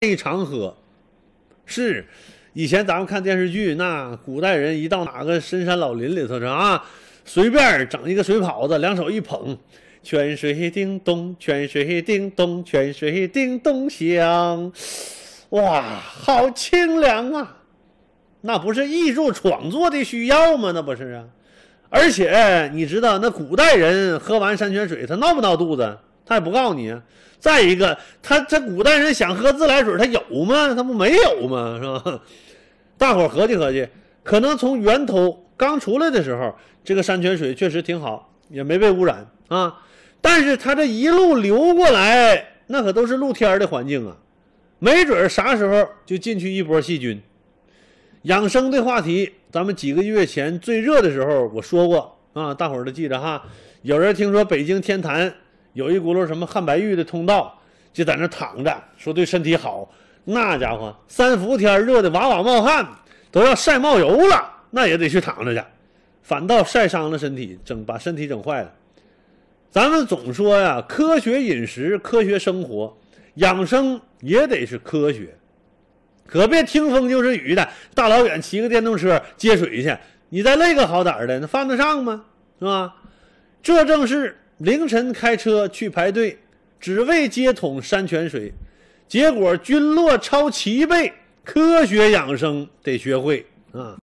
以常喝，是以前咱们看电视剧，那古代人一到哪个深山老林里头是啊，随便整一个水泡子，两手一捧，泉水叮咚，泉水叮咚，泉水叮咚响，哇，好清凉啊！那不是艺术创作的需要吗？那不是啊！而且你知道，那古代人喝完山泉水，他闹不闹肚子？他也不告诉你。再一个，他他古代人想喝自来水，他有吗？他不没有吗？是吧？大伙合计合计，可能从源头刚出来的时候，这个山泉水确实挺好，也没被污染啊。但是他这一路流过来，那可都是露天的环境啊，没准啥时候就进去一波细菌。养生的话题，咱们几个月前最热的时候我说过啊，大伙儿都记着哈。有人听说北京天坛。有一轱辘什么汉白玉的通道，就在那躺着，说对身体好。那家伙三伏天热的哇哇冒汗，都要晒冒油了，那也得去躺着去，反倒晒伤了身体，整把身体整坏了。咱们总说呀，科学饮食、科学生活，养生也得是科学，可别听风就是雨的，大老远骑个电动车接水去，你再累个好歹的，那犯得上吗？是吧？这正是。凌晨开车去排队，只为接桶山泉水，结果菌落超齐备。科学养生得学会啊！